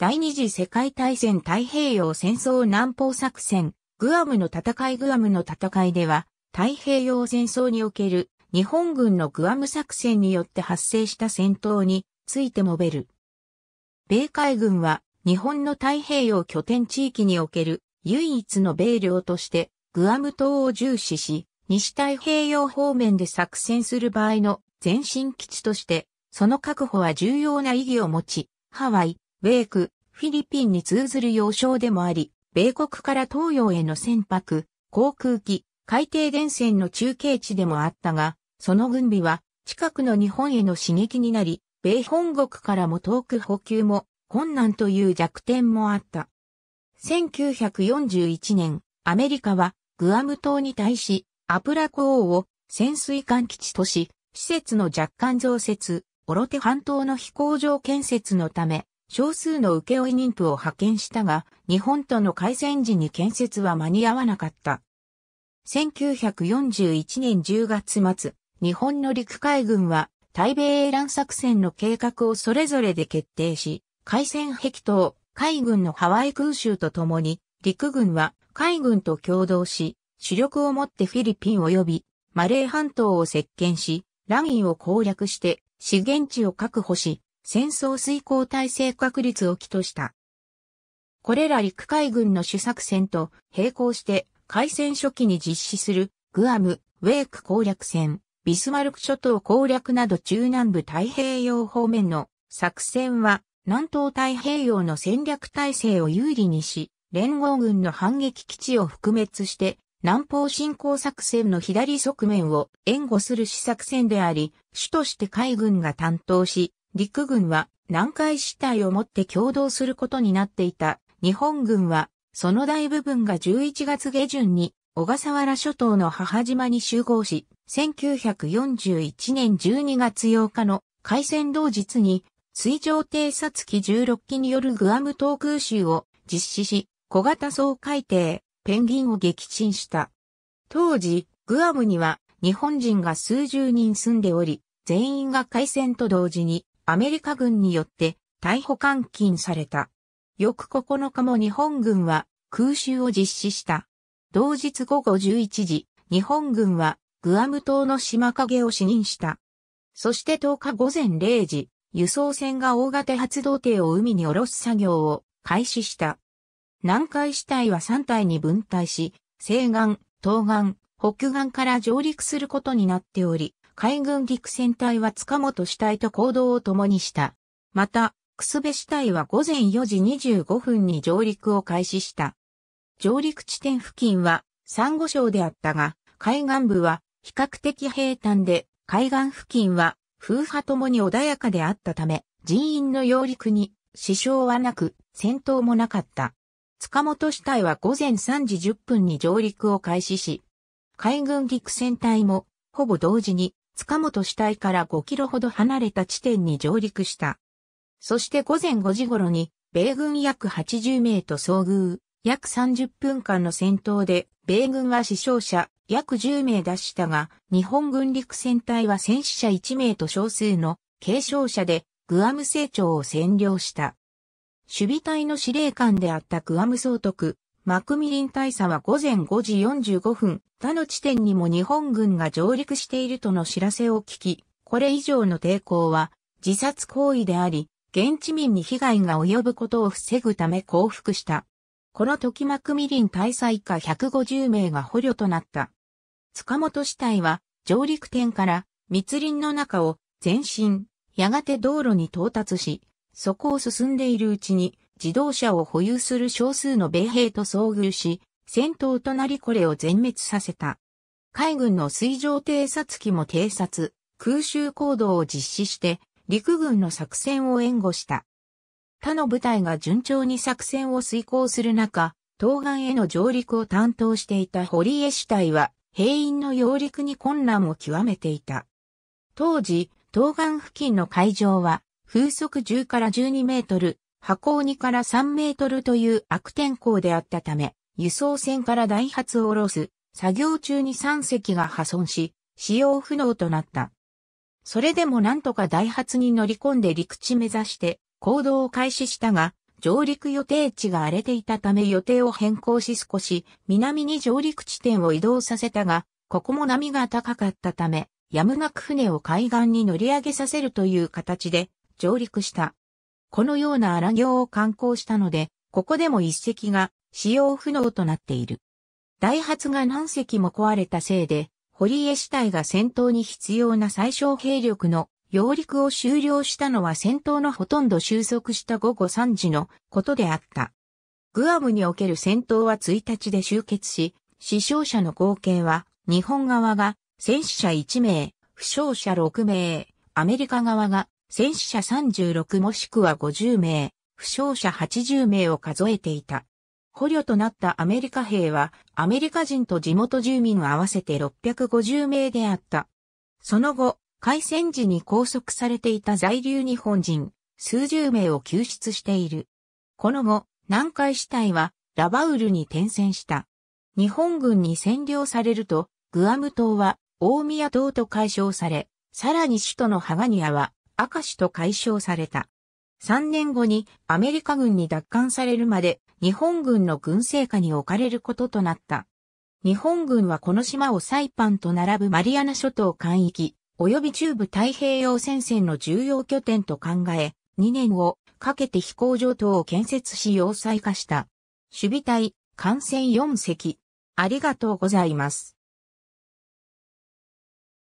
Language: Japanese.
第二次世界大戦太平洋戦争南方作戦、グアムの戦いグアムの戦いでは、太平洋戦争における日本軍のグアム作戦によって発生した戦闘について述べる。米海軍は日本の太平洋拠点地域における唯一の米領としてグアム島を重視し、西太平洋方面で作戦する場合の前進基地として、その確保は重要な意義を持ち、ハワイ、米区、フィリピンに通ずる要衝でもあり、米国から東洋への船舶、航空機、海底電線の中継地でもあったが、その軍備は近くの日本への刺激になり、米本国からも遠く補給も困難という弱点もあった。1941年、アメリカはグアム島に対し、アプラコ王を潜水艦基地とし、施設の若干増設、オロテ半島の飛行場建設のため、少数の請負妊婦を派遣したが、日本との開戦時に建設は間に合わなかった。1941年10月末、日本の陸海軍は台米英乱作戦の計画をそれぞれで決定し、海戦壁島、海軍のハワイ空襲とともに、陸軍は海軍と共同し、主力をもってフィリピン及びマレー半島を接見し、ラインを攻略して資源地を確保し、戦争遂行体制確立を起とした。これら陸海軍の主作戦と並行して開戦初期に実施するグアム、ウェーク攻略戦、ビスマルク諸島攻略など中南部太平洋方面の作戦は南東太平洋の戦略体制を有利にし、連合軍の反撃基地を覆滅して南方侵攻作戦の左側面を援護する試作戦であり、主として海軍が担当し、陸軍は南海支隊をもって共同することになっていた日本軍は、その大部分が11月下旬に小笠原諸島の母島に集合し、1941年12月8日の海戦同日に水上偵察機16機によるグアム島空襲を実施し、小型総海底ペンギンを撃沈した。当時、グアムには日本人が数十人住んでおり、全員が海戦と同時にアメリカ軍によって逮捕監禁された。翌9日も日本軍は空襲を実施した。同日午後11時、日本軍はグアム島の島影を視認した。そして10日午前0時、輸送船が大型発動艇を海に下ろす作業を開始した。南海死体は3体に分隊し、西岸、東岸、北岸から上陸することになっており、海軍陸戦隊は塚本主体と行動を共にした。また、楠部主体は午前4時25分に上陸を開始した。上陸地点付近は、サンゴ礁であったが、海岸部は比較的平坦で、海岸付近は風波ともに穏やかであったため、人員の揚陸に支障はなく、戦闘もなかった。塚本主体は午前3時10分に上陸を開始し、海軍陸戦隊もほぼ同時に塚本死体から5キロほど離れた地点に上陸した。そして午前5時頃に、米軍約80名と遭遇、約30分間の戦闘で、米軍は死傷者約10名出したが、日本軍陸戦隊は戦死者1名と少数の軽傷者で、グアム成長を占領した。守備隊の司令官であったグアム総督、マクミリン大佐は午前5時45分、他の地点にも日本軍が上陸しているとの知らせを聞き、これ以上の抵抗は自殺行為であり、現地民に被害が及ぶことを防ぐため降伏した。この時マクミリン大佐以下150名が捕虜となった。塚本死体は上陸点から密林の中を前進、やがて道路に到達し、そこを進んでいるうちに自動車を保有する少数の米兵と遭遇し、戦闘となりこれを全滅させた。海軍の水上偵察機も偵察、空襲行動を実施して、陸軍の作戦を援護した。他の部隊が順調に作戦を遂行する中、東岸への上陸を担当していた堀江主隊は、兵員の揚陸に困難を極めていた。当時、東岸付近の海上は、風速10から12メートル、箱鬼から3メートルという悪天候であったため、輸送船から大発を下ろす、作業中に3隻が破損し、使用不能となった。それでもなんとか大発に乗り込んで陸地目指して行動を開始したが、上陸予定地が荒れていたため予定を変更し少し南に上陸地点を移動させたが、ここも波が高かったため、やむなく船を海岸に乗り上げさせるという形で上陸した。このような荒行を刊行したので、ここでも一隻が使用不能となっている。大発が何隻も壊れたせいで、堀江死体が戦闘に必要な最小兵力の揚陸を終了したのは戦闘のほとんど収束した午後3時のことであった。グアムにおける戦闘は1日で終結し、死傷者の合計は日本側が戦死者1名、負傷者6名、アメリカ側が戦死者36もしくは50名、負傷者80名を数えていた。捕虜となったアメリカ兵は、アメリカ人と地元住民合わせて650名であった。その後、海戦時に拘束されていた在留日本人、数十名を救出している。この後、南海死体はラバウルに転戦した。日本軍に占領されると、グアム島は大宮島と解消され、さらに首都のハガニアは明石と解消された。3年後にアメリカ軍に奪還されるまで日本軍の軍政下に置かれることとなった。日本軍はこの島をサイパンと並ぶマリアナ諸島海域、及び中部太平洋戦線の重要拠点と考え、2年をかけて飛行場等を建設し要塞化した。守備隊、艦船4隻。ありがとうございます。